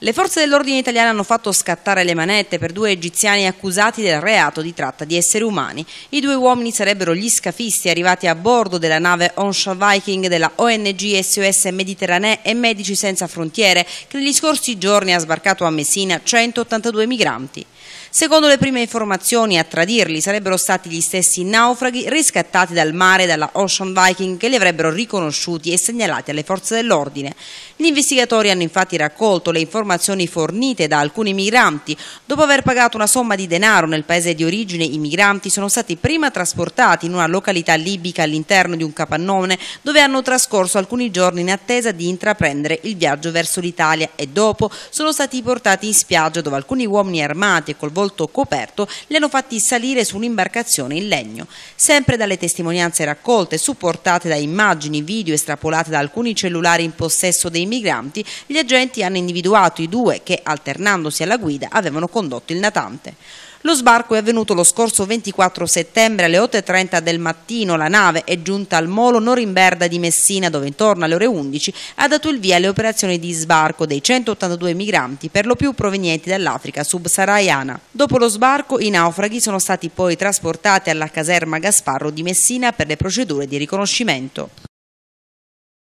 Le forze dell'ordine italiane hanno fatto scattare le manette per due egiziani accusati del reato di tratta di esseri umani. I due uomini sarebbero gli scafisti arrivati a bordo della nave Onshore Viking della ONG SOS Mediterranee e Medici Senza Frontiere che negli scorsi giorni ha sbarcato a Messina 182 migranti. Secondo le prime informazioni, a tradirli sarebbero stati gli stessi naufraghi riscattati dal mare dalla Ocean Viking che li avrebbero riconosciuti e segnalati alle forze dell'ordine. Gli investigatori hanno infatti raccolto le informazioni fornite da alcuni migranti. Dopo aver pagato una somma di denaro nel paese di origine, i migranti sono stati prima trasportati in una località libica all'interno di un capannone dove hanno trascorso alcuni giorni in attesa di intraprendere il viaggio verso l'Italia e dopo sono stati portati in spiaggia dove alcuni uomini armati e col volto coperto li hanno fatti salire su un'imbarcazione in legno. Sempre dalle testimonianze raccolte, supportate da immagini, video estrapolate da alcuni cellulari in possesso dei migranti, gli agenti hanno individuato i due che, alternandosi alla guida, avevano condotto il natante. Lo sbarco è avvenuto lo scorso 24 settembre alle 8.30 del mattino. La nave è giunta al molo Norimberda di Messina dove intorno alle ore 11 ha dato il via alle operazioni di sbarco dei 182 migranti per lo più provenienti dall'Africa subsahariana. Dopo lo sbarco i naufraghi sono stati poi trasportati alla caserma Gasparro di Messina per le procedure di riconoscimento.